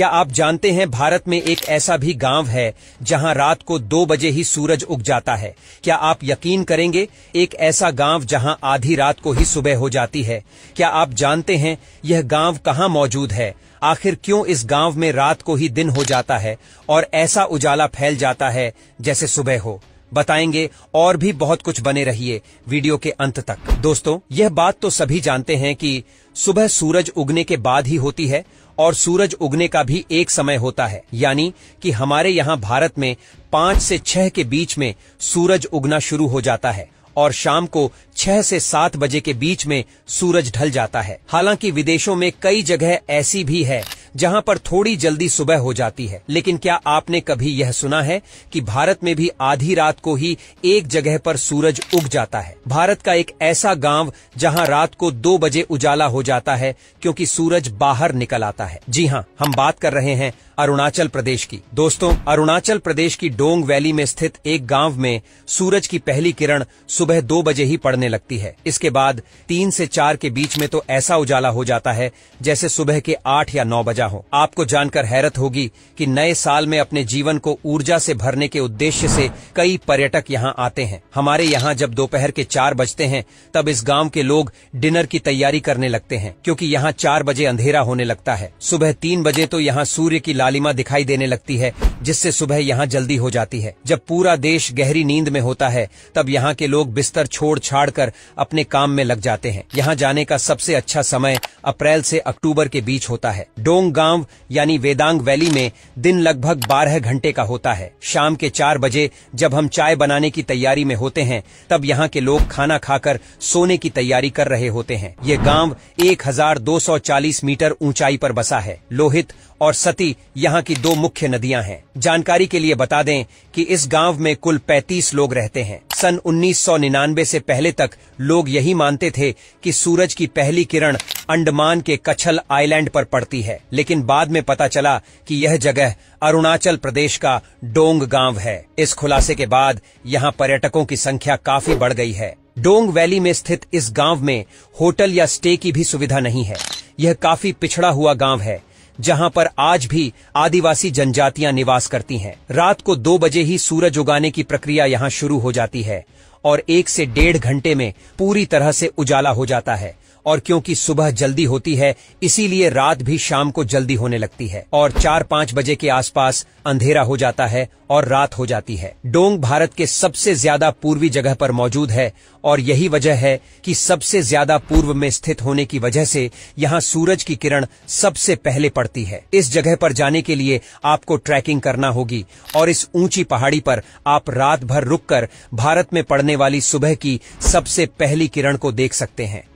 क्या आप जानते हैं भारत में एक ऐसा भी गांव है जहां रात को दो बजे ही सूरज उग जाता है क्या आप यकीन करेंगे एक ऐसा गांव जहां आधी रात को ही सुबह हो जाती है क्या आप जानते हैं यह गांव कहां मौजूद है आखिर क्यों इस गांव में रात को ही दिन हो जाता है और ऐसा उजाला फैल जाता है जैसे सुबह हो बताएंगे और भी बहुत कुछ बने रहिए वीडियो के अंत तक दोस्तों यह बात तो सभी जानते हैं कि सुबह सूरज उगने के बाद ही होती है और सूरज उगने का भी एक समय होता है यानी कि हमारे यहाँ भारत में पाँच से छह के बीच में सूरज उगना शुरू हो जाता है और शाम को छह से सात बजे के बीच में सूरज ढल जाता है हालांकि विदेशों में कई जगह ऐसी भी है जहां पर थोड़ी जल्दी सुबह हो जाती है लेकिन क्या आपने कभी यह सुना है कि भारत में भी आधी रात को ही एक जगह पर सूरज उग जाता है भारत का एक ऐसा गांव जहां रात को दो बजे उजाला हो जाता है क्योंकि सूरज बाहर निकल आता है जी हाँ हम बात कर रहे हैं अरुणाचल प्रदेश की दोस्तों अरुणाचल प्रदेश की डोंग वैली में स्थित एक गांव में सूरज की पहली किरण सुबह दो बजे ही पड़ने लगती है इसके बाद तीन से चार के बीच में तो ऐसा उजाला हो जाता है जैसे सुबह के आठ या नौ बजे ताजा हो आपको जानकर हैरत होगी कि नए साल में अपने जीवन को ऊर्जा से भरने के उद्देश्य से कई पर्यटक यहाँ आते हैं हमारे यहाँ जब दोपहर के चार बजते हैं तब इस गांव के लोग डिनर की तैयारी करने लगते हैं क्योंकि यहाँ चार बजे अंधेरा होने लगता है सुबह तीन बजे तो यहाँ सूर्य की लालिमा दिखाई देने लगती है जिससे सुबह यहाँ जल्दी हो जाती है जब पूरा देश गहरी नींद में होता है तब यहाँ के लोग बिस्तर छोड़ छाड़ कर अपने काम में लग जाते हैं यहाँ जाने का सबसे अच्छा समय अप्रैल से अक्टूबर के बीच होता है डोंग गांव यानी वेदांग वैली में दिन लगभग बारह घंटे का होता है शाम के चार बजे जब हम चाय बनाने की तैयारी में होते हैं तब यहाँ के लोग खाना खाकर सोने की तैयारी कर रहे होते हैं ये गाँव 1240 मीटर ऊंचाई पर बसा है लोहित और सती यहाँ की दो मुख्य नदियाँ हैं जानकारी के लिए बता दें कि इस गांव में कुल 35 लोग रहते हैं सन 1999 से पहले तक लोग यही मानते थे कि सूरज की पहली किरण अंडमान के कछल आइलैंड पर पड़ती है लेकिन बाद में पता चला कि यह जगह अरुणाचल प्रदेश का डोंग गांव है इस खुलासे के बाद यहाँ पर्यटकों की संख्या काफी बढ़ गई है डोंग वैली में स्थित इस गांव में होटल या स्टे की भी सुविधा नहीं है यह काफी पिछड़ा हुआ गाँव है जहां पर आज भी आदिवासी जनजातियां निवास करती हैं रात को दो बजे ही सूरज उगाने की प्रक्रिया यहां शुरू हो जाती है और एक से डेढ़ घंटे में पूरी तरह से उजाला हो जाता है और क्योंकि सुबह जल्दी होती है इसीलिए रात भी शाम को जल्दी होने लगती है और चार पाँच बजे के आसपास अंधेरा हो जाता है और रात हो जाती है डोंग भारत के सबसे ज्यादा पूर्वी जगह पर मौजूद है और यही वजह है कि सबसे ज्यादा पूर्व में स्थित होने की वजह से यहाँ सूरज की किरण सबसे पहले पड़ती है इस जगह पर जाने के लिए आपको ट्रैकिंग करना होगी और इस ऊंची पहाड़ी पर आप रात भर रुककर भारत में पड़ने वाली सुबह की सबसे पहली किरण को देख सकते हैं